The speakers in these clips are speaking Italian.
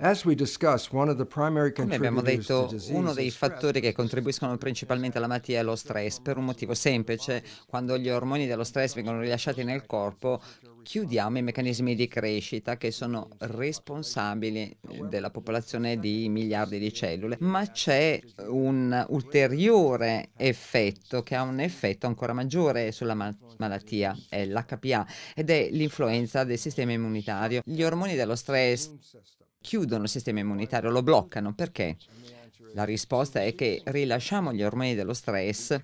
Come abbiamo detto, uno dei fattori che contribuiscono principalmente alla malattia è lo stress, per un motivo semplice, quando gli ormoni dello stress vengono rilasciati nel corpo, chiudiamo i meccanismi di crescita che sono responsabili della popolazione di miliardi di cellule, ma c'è un ulteriore effetto che ha un effetto ancora maggiore sulla mal- malattia, è l'HPA ed è l'influenza del sistema immunitario. Gli ormoni dello stress chiudono il sistema immunitario, lo bloccano. Perché? La risposta è che rilasciamo gli ormoni dello stress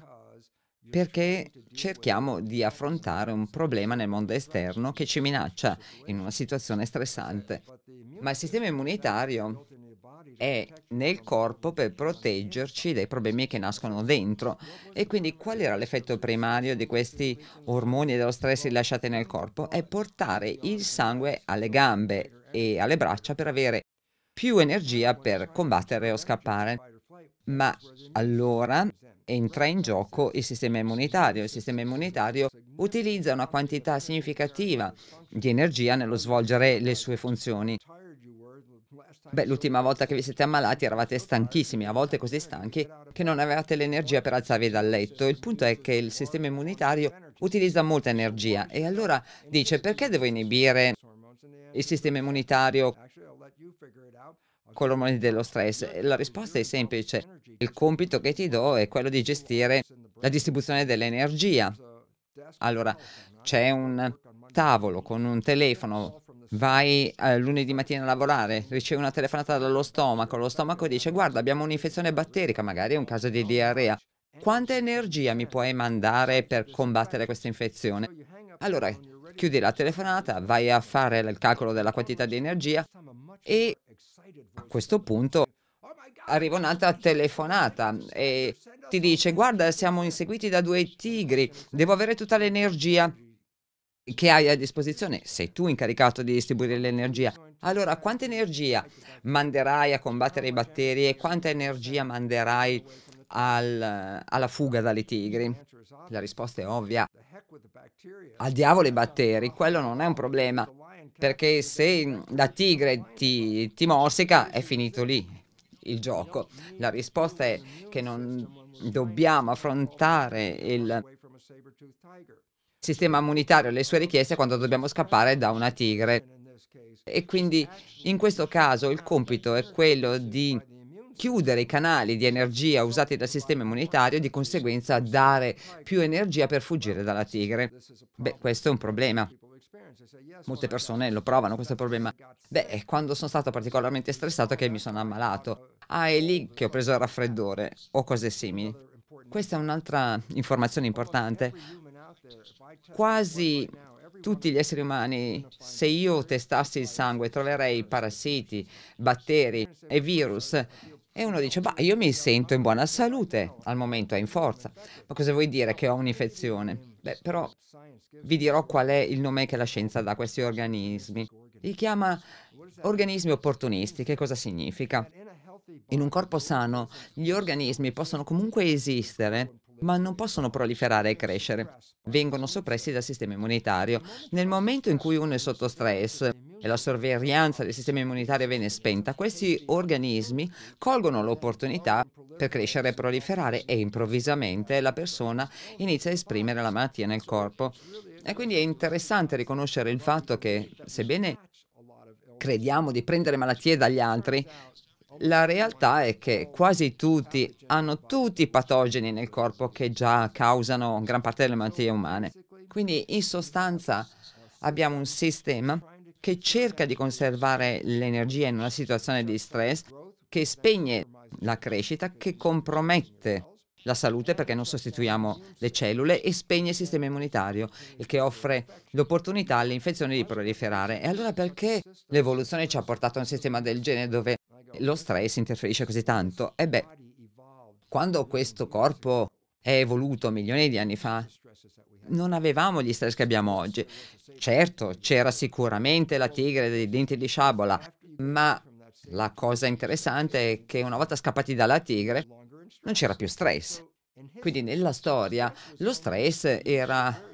perché cerchiamo di affrontare un problema nel mondo esterno che ci minaccia in una situazione stressante. Ma il sistema immunitario è nel corpo per proteggerci dai problemi che nascono dentro. E quindi qual era l'effetto primario di questi ormoni dello stress rilasciati nel corpo? È portare il sangue alle gambe e alle braccia per avere più energia per combattere o scappare. Ma allora entra in gioco il sistema immunitario. Il sistema immunitario utilizza una quantità significativa di energia nello svolgere le sue funzioni. Beh, l'ultima volta che vi siete ammalati eravate stanchissimi, a volte così stanchi che non avevate l'energia per alzarvi dal letto. Il punto è che il sistema immunitario utilizza molta energia e allora dice perché devo inibire il sistema immunitario con l'ormone dello stress? La risposta è semplice. Il compito che ti do è quello di gestire la distribuzione dell'energia. Allora, c'è un tavolo con un telefono, vai eh, lunedì mattina a lavorare, ricevi una telefonata dallo stomaco, lo stomaco dice guarda abbiamo un'infezione batterica, magari è un caso di diarrea. Quanta energia mi puoi mandare per combattere questa infezione? Allora, chiudi la telefonata, vai a fare il calcolo della quantità di energia e a questo punto arriva un'altra telefonata e ti dice guarda siamo inseguiti da due tigri, devo avere tutta l'energia che hai a disposizione, sei tu incaricato di distribuire l'energia. Allora, quanta energia manderai a combattere i batteri e quanta energia manderai al, alla fuga dalle tigri? La risposta è ovvia. Al diavolo i batteri, quello non è un problema, perché se la tigre ti, ti morsica è finito lì il gioco. La risposta è che non dobbiamo affrontare il sistema immunitario e le sue richieste quando dobbiamo scappare da una tigre. E quindi in questo caso il compito è quello di chiudere i canali di energia usati dal sistema immunitario e di conseguenza dare più energia per fuggire dalla tigre. Beh, questo è un problema. Molte persone lo provano questo problema. Beh, è eh, quando sono stato particolarmente stressato che mi sono ammalato. Ah, è lì che ho preso il raffreddore o cose simili. Questa è un'altra informazione importante. Quasi tutti gli esseri umani, se io testassi il sangue, troverei parassiti, batteri e virus e uno dice, ma io mi sento in buona salute, al momento è in forza, ma cosa vuoi dire che ho un'infezione? Beh, però vi dirò qual è il nome che la scienza dà a questi organismi. Li chiama organismi opportunisti, che cosa significa? In un corpo sano gli organismi possono comunque esistere, ma non possono proliferare e crescere. Vengono soppressi dal sistema immunitario. Nel momento in cui uno è sotto stress, e la sorveglianza del sistema immunitario viene spenta, questi organismi colgono l'opportunità per crescere e proliferare e improvvisamente la persona inizia a esprimere la malattia nel corpo. E quindi è interessante riconoscere il fatto che, sebbene crediamo di prendere malattie dagli altri, la realtà è che quasi tutti hanno tutti i patogeni nel corpo che già causano gran parte delle malattie umane. Quindi in sostanza abbiamo un sistema che cerca di conservare l'energia in una situazione di stress, che spegne la crescita, che compromette la salute perché non sostituiamo le cellule e spegne il sistema immunitario e che offre l'opportunità alle infezioni di proliferare. E allora perché l'evoluzione ci ha portato a un sistema del genere dove lo stress interferisce così tanto? E beh, quando questo corpo è evoluto milioni di anni fa, non avevamo gli stress che abbiamo oggi. Certo, c'era sicuramente la tigre dei denti di sciabola, ma la cosa interessante è che una volta scappati dalla tigre non c'era più stress. Quindi nella storia lo stress era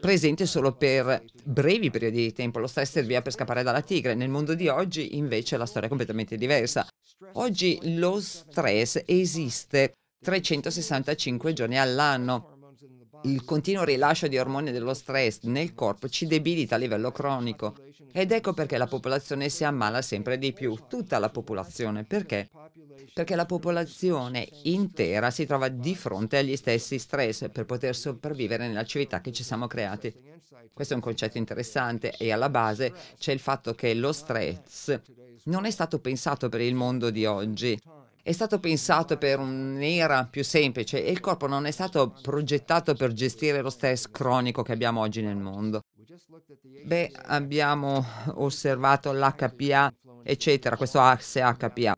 presente solo per brevi periodi di tempo, lo stress serviva per scappare dalla tigre, nel mondo di oggi invece la storia è completamente diversa. Oggi lo stress esiste 365 giorni all'anno il continuo rilascio di ormoni dello stress nel corpo ci debilita a livello cronico ed ecco perché la popolazione si ammala sempre di più, tutta la popolazione. Perché? Perché la popolazione intera si trova di fronte agli stessi stress per poter sopravvivere nella civiltà che ci siamo creati. Questo è un concetto interessante e alla base c'è il fatto che lo stress non è stato pensato per il mondo di oggi è stato pensato per un'era più semplice e il corpo non è stato progettato per gestire lo stress cronico che abbiamo oggi nel mondo. Beh, abbiamo osservato l'HPA, eccetera, questo asse HPA.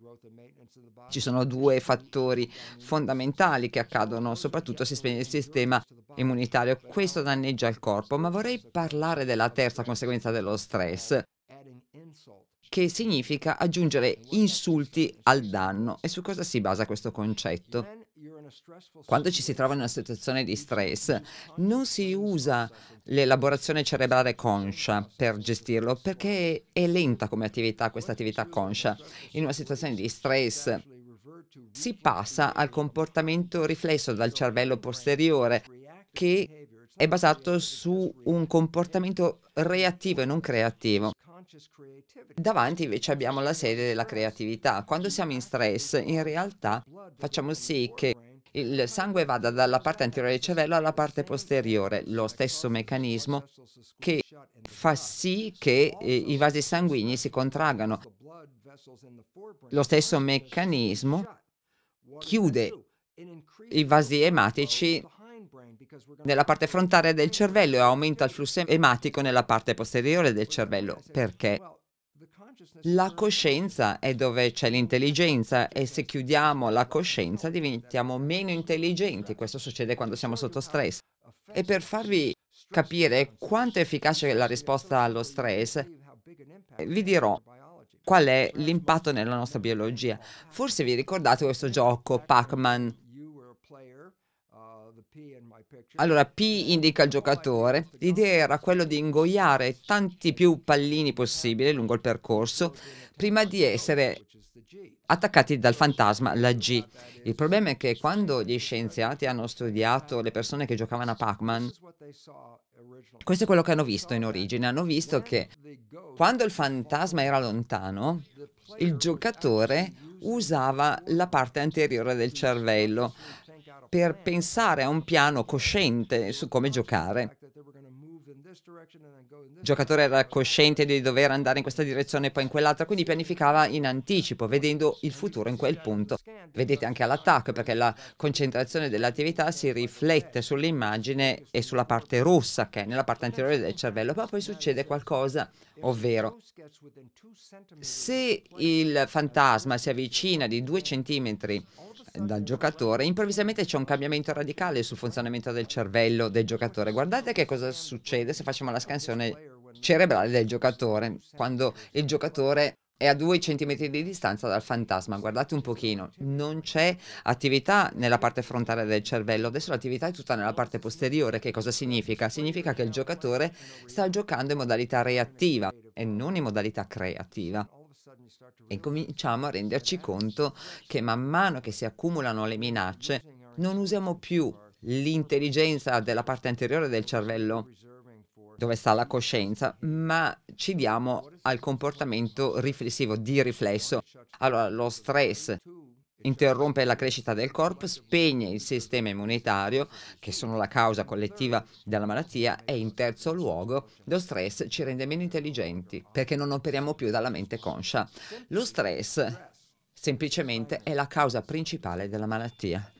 Ci sono due fattori fondamentali che accadono, soprattutto se spegne il sistema immunitario. Questo danneggia il corpo, ma vorrei parlare della terza conseguenza dello stress che significa aggiungere insulti al danno. E su cosa si basa questo concetto? Quando ci si trova in una situazione di stress, non si usa l'elaborazione cerebrale conscia per gestirlo, perché è lenta come attività, questa attività conscia. In una situazione di stress si passa al comportamento riflesso dal cervello posteriore, che è basato su un comportamento reattivo e non creativo. Davanti invece abbiamo la sede della creatività. Quando siamo in stress, in realtà facciamo sì che il sangue vada dalla parte anteriore del cervello alla parte posteriore, lo stesso meccanismo che fa sì che eh, i vasi sanguigni si contraggano. Lo stesso meccanismo chiude i vasi ematici nella parte frontale del cervello e aumenta il flusso ematico nella parte posteriore del cervello. Perché? La coscienza è dove c'è l'intelligenza e se chiudiamo la coscienza diventiamo meno intelligenti. Questo succede quando siamo sotto stress. E per farvi capire quanto è efficace la risposta allo stress, vi dirò qual è l'impatto nella nostra biologia. Forse vi ricordate questo gioco Pac-Man allora, P indica il giocatore. L'idea era quella di ingoiare tanti più pallini possibile lungo il percorso prima di essere attaccati dal fantasma, la G. Il problema è che quando gli scienziati hanno studiato le persone che giocavano a Pac-Man, questo è quello che hanno visto in origine, hanno visto che quando il fantasma era lontano, il giocatore usava la parte anteriore del cervello per pensare a un piano cosciente su come giocare. Il giocatore era cosciente di dover andare in questa direzione e poi in quell'altra, quindi pianificava in anticipo, vedendo il futuro in quel punto. Vedete anche all'attacco, perché la concentrazione dell'attività si riflette sull'immagine e sulla parte rossa, che è nella parte anteriore del cervello, ma poi succede qualcosa, ovvero se il fantasma si avvicina di due centimetri dal giocatore, improvvisamente c'è un cambiamento radicale sul funzionamento del cervello del giocatore. Guardate che cosa succede se facciamo la scansione cerebrale del giocatore, quando il giocatore è a due centimetri di distanza dal fantasma. Guardate un pochino, non c'è attività nella parte frontale del cervello, adesso l'attività è tutta nella parte posteriore. Che cosa significa? Significa che il giocatore sta giocando in modalità reattiva e non in modalità creativa. E cominciamo a renderci conto che man mano che si accumulano le minacce, non usiamo più l'intelligenza della parte anteriore del cervello dove sta la coscienza, ma ci diamo al comportamento riflessivo, di riflesso. Allora, lo stress interrompe la crescita del corpo, spegne il sistema immunitario, che sono la causa collettiva della malattia, e in terzo luogo lo stress ci rende meno intelligenti, perché non operiamo più dalla mente conscia. Lo stress semplicemente è la causa principale della malattia.